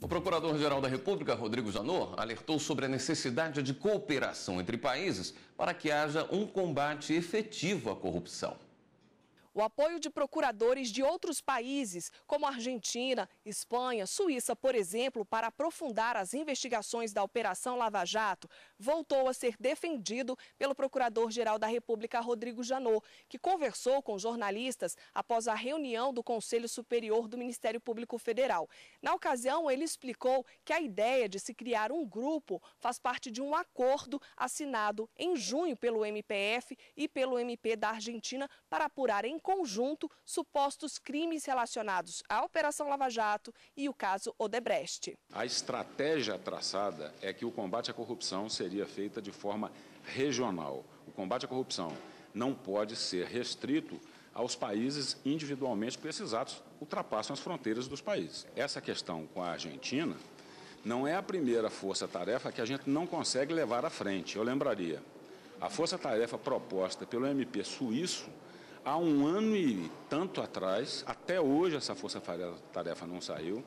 O Procurador-Geral da República, Rodrigo Janot, alertou sobre a necessidade de cooperação entre países para que haja um combate efetivo à corrupção. O apoio de procuradores de outros países, como Argentina, Espanha, Suíça, por exemplo, para aprofundar as investigações da Operação Lava Jato, voltou a ser defendido pelo Procurador-Geral da República, Rodrigo Janot, que conversou com jornalistas após a reunião do Conselho Superior do Ministério Público Federal. Na ocasião, ele explicou que a ideia de se criar um grupo faz parte de um acordo assinado em junho pelo MPF e pelo MP da Argentina para apurar em conjunto supostos crimes relacionados à Operação Lava Jato e o caso Odebrecht. A estratégia traçada é que o combate à corrupção seria feita de forma regional. O combate à corrupção não pode ser restrito aos países individualmente, porque esses atos ultrapassam as fronteiras dos países. Essa questão com a Argentina não é a primeira força-tarefa que a gente não consegue levar à frente. Eu lembraria, a força-tarefa proposta pelo MP suíço há um ano e tanto atrás, até hoje essa força-tarefa não saiu.